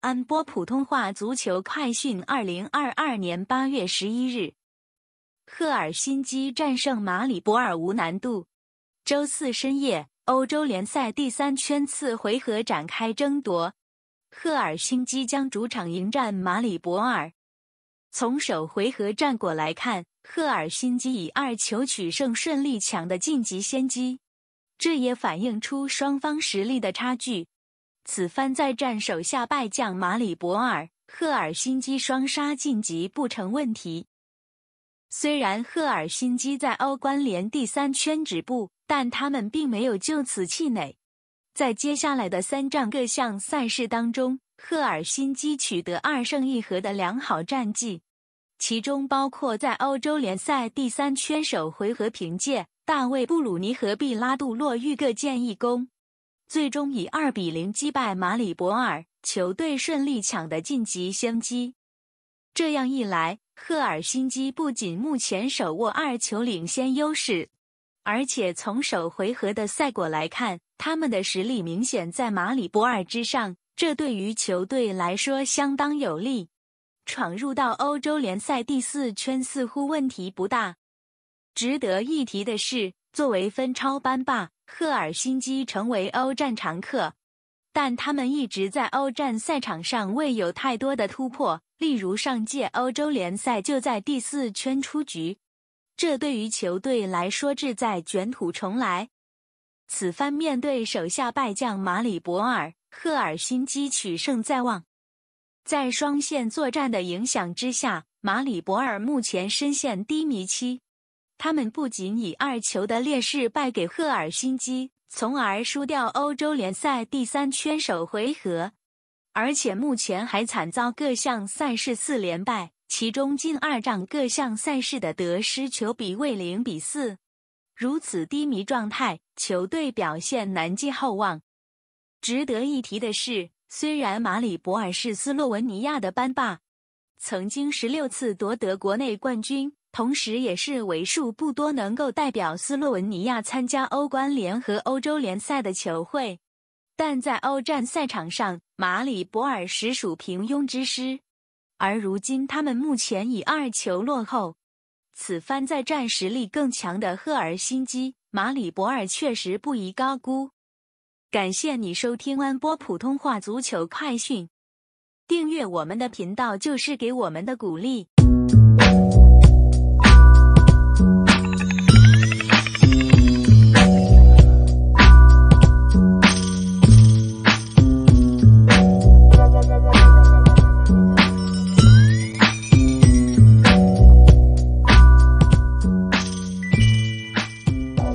安播普通话足球快讯：二零二二年八月十一日，赫尔辛基战胜马里博尔无难度。周四深夜，欧洲联赛第三圈次回合展开争夺，赫尔辛基将主场迎战马里博尔。从首回合战果来看，赫尔辛基以二球取胜，顺利抢得晋级先机，这也反映出双方实力的差距。此番再战手下败将马里博尔，赫尔辛基双杀晋级不成问题。虽然赫尔辛基在欧冠联第三圈止步，但他们并没有就此气馁。在接下来的三战各项赛事当中，赫尔辛基取得二胜一和的良好战绩，其中包括在欧洲联赛第三圈首回合凭借大卫·布鲁尼和毕拉杜洛各建一功。最终以二比零击败马里博尔，球队顺利抢得晋级先机。这样一来，赫尔辛基不仅目前手握二球领先优势，而且从首回合的赛果来看，他们的实力明显在马里博尔之上。这对于球队来说相当有利，闯入到欧洲联赛第四圈似乎问题不大。值得一提的是。作为分超班霸，赫尔辛基成为欧战常客，但他们一直在欧战赛场上未有太多的突破。例如上届欧洲联赛就在第四圈出局，这对于球队来说志在卷土重来。此番面对手下败将马里博尔，赫尔辛基取胜在望。在双线作战的影响之下，马里博尔目前深陷低迷期。他们不仅以二球的劣势败给赫尔辛基，从而输掉欧洲联赛第三圈首回合，而且目前还惨遭各项赛事四连败，其中近二仗各项赛事的得失球比为零比四。如此低迷状态，球队表现难寄厚望。值得一提的是，虽然马里博尔是斯洛文尼亚的班霸，曾经十六次夺得国内冠军。同时，也是为数不多能够代表斯洛文尼亚参加欧冠联合欧洲联赛的球会，但在欧战赛场上，马里博尔实属平庸之师。而如今，他们目前以二球落后，此番再战实力更强的赫尔辛基，马里博尔确实不宜高估。感谢你收听安波普通话足球快讯，订阅我们的频道就是给我们的鼓励。